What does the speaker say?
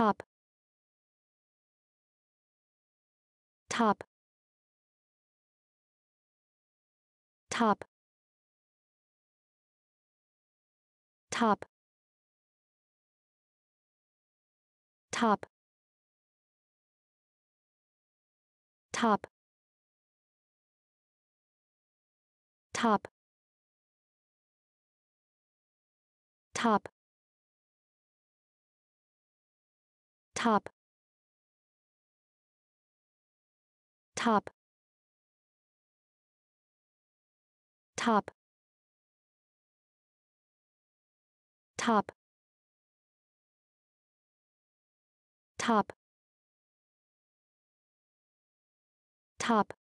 top top top top top top top top top top top top top top